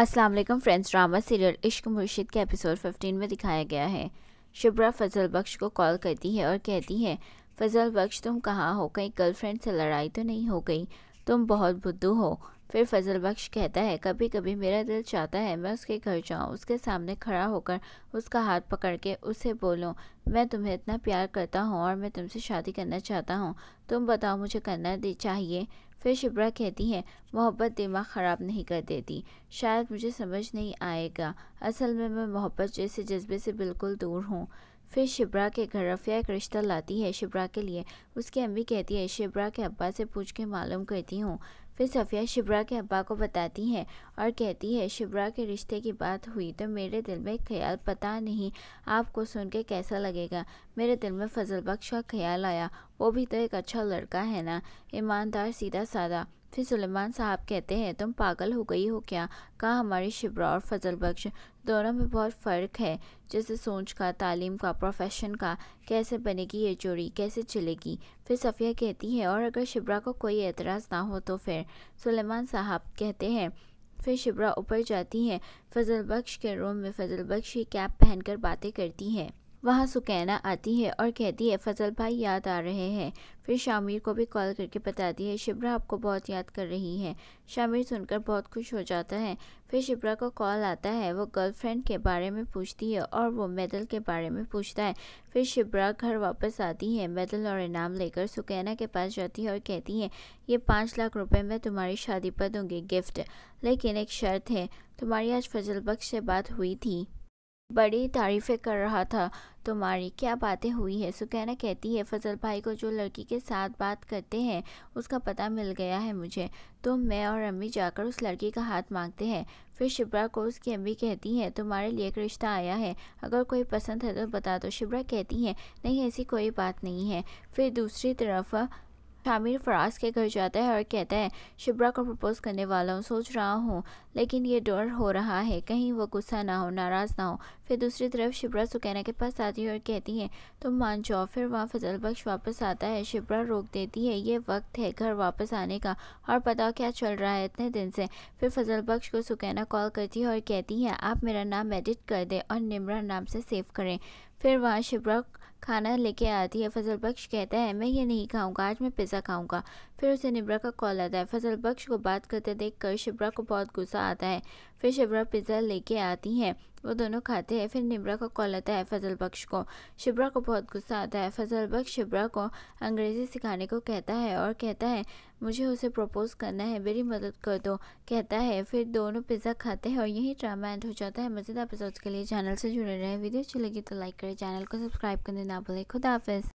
Aslam friends drama serial इश्क मुर्शिद के एपिसोड 15 में दिखाया गया है शुभ्रा फजल बख्श को कॉल करती है और कहती है फजल बख्श तुम कहाँ हो कहीं गर्लफ्रेंड से लड़ाई तो नहीं हो गई तुम बहुत बुद्धू हो फिर फजल बख्श कहता है कभी कभी मेरा दिल चाहता है मैं उसके घर जाऊँ उसके सामने खड़ा होकर उसका हाथ पकड़ के उसे बोलूँ मैं तुम्हें इतना प्यार करता हूँ और मैं तुमसे शादी करना चाहता हूँ तुम बताओ मुझे करना चाहिए फिर शिब्रा कहती है मोहब्बत दिमाग ख़राब नहीं कर देती शायद मुझे समझ नहीं आएगा असल में मैं मोहब्बत जैसे जज्बे से बिल्कुल दूर हूँ फिर शिब्रा के घर रफ़िया एक रिश्ता लाती है शिब्रा के लिए उसकी अम्मी कहती है शिब्रा के अब्बा से पूछ के मालूम करती हूँ फिर सफ़िया शिब्रा के अब्बा को बताती है और कहती है शिब्रा के रिश्ते की बात हुई तो मेरे दिल में ख्याल पता नहीं आपको सुन के कैसा लगेगा मेरे दिल में फजल बख्श का ख्याल आया वो भी तो एक अच्छा लड़का है ना ईमानदार सीधा सादा फिर सुलेमान साहब कहते हैं तुम पागल हो गई हो क्या कहा हमारे शिब्रा और फजल बख्श दोनों में बहुत फ़र्क है जैसे सोच का तालीम का प्रोफेशन का कैसे बनेगी ये जोड़ी कैसे चलेगी फिर सफ़िया कहती है और अगर शिब्रा को कोई एतराज़ ना हो तो फिर सुलेमान साहब कहते हैं फिर शिब्रा ऊपर जाती है फजल बख्श के रूम में फजल बख्श ही कैप पहनकर बातें करती हैं वहाँ सुकैना आती है और कहती है फजल भाई याद आ रहे हैं फिर शामिर को भी कॉल करके बताती है शिब्रा आपको बहुत याद कर रही है शामिर सुनकर बहुत खुश हो जाता है फिर शिब्रा को कॉल आता है वो गर्लफ्रेंड के बारे में पूछती है और वो मेडल के बारे में पूछता है फिर शिब्रा घर वापस आती है मेडल और इनाम लेकर सुकैना के पास जाती है और कहती है ये पाँच लाख रुपये मैं तुम्हारी शादी पर दूँगी गिफ्ट लेकिन एक शर्त है तुम्हारी आज फजल बख्श से बात हुई थी बड़ी तारीफ़ें कर रहा था तुम्हारी क्या बातें हुई है सुकैना कहती है फजल भाई को जो लड़की के साथ बात करते हैं उसका पता मिल गया है मुझे तो मैं और अम्मी जाकर उस लड़की का हाथ मांगते हैं फिर शिब्रा को उसकी अम्मी कहती हैं तुम्हारे लिए एक रिश्ता आया है अगर कोई पसंद है तो बता दो शिब्रा कहती हैं नहीं ऐसी कोई बात नहीं है फिर दूसरी तरफ शामिर फराज के घर जाता है और कहता है शिबरा को प्रपोज करने वाला हूँ सोच रहा हूँ लेकिन ये डर हो रहा है कहीं वो गुस्सा ना हो नाराज़ ना हो फिर दूसरी तरफ शिब्रा सुकैना के पास आती है और कहती है तुम मान जाओ फिर वहाँ फजल बख्श वापस आता है शिब्रा रोक देती है ये वक्त है घर वापस आने का और पता क्या चल रहा है इतने दिन से फिर फजल बख्श को सुकैना कॉल करती है और कहती है आप मेरा नाम एडिट कर दें और निमरा नाम से सेव करें फिर वहाँ शिब्रा खाना लेके आती है फजल बख्श कहता है मैं ये नहीं खाऊंगा आज मैं पिज़्ज़ा खाऊंगा फिर उसे निब्रा का कॉल आता है फजल बख्श को बात करते देख कर शिब्रा को बहुत गुस्सा आता है फिर शिब्रा पिज़्ज़ा लेके आती हैं वो दोनों खाते हैं फिर निब्रा को कॉल आता है फजल बख्श को शिब्रा को बहुत गुस्सा आता है फजल बख्श शिब्रा को अंग्रेज़ी सिखाने को कहता है और कहता है मुझे उसे प्रपोज़ करना है मेरी मदद कर दो कहता है फिर दोनों पिज़्ज़ा खाते हैं और यही ड्रामा एंड हो जाता है मज़ेदार एपिसोड्स के लिए चैनल से जुड़े रहें वीडियो अच्छी लगी तो लाइक करें चैनल को सब्सक्राइब करने ना भूलें खुदाफिज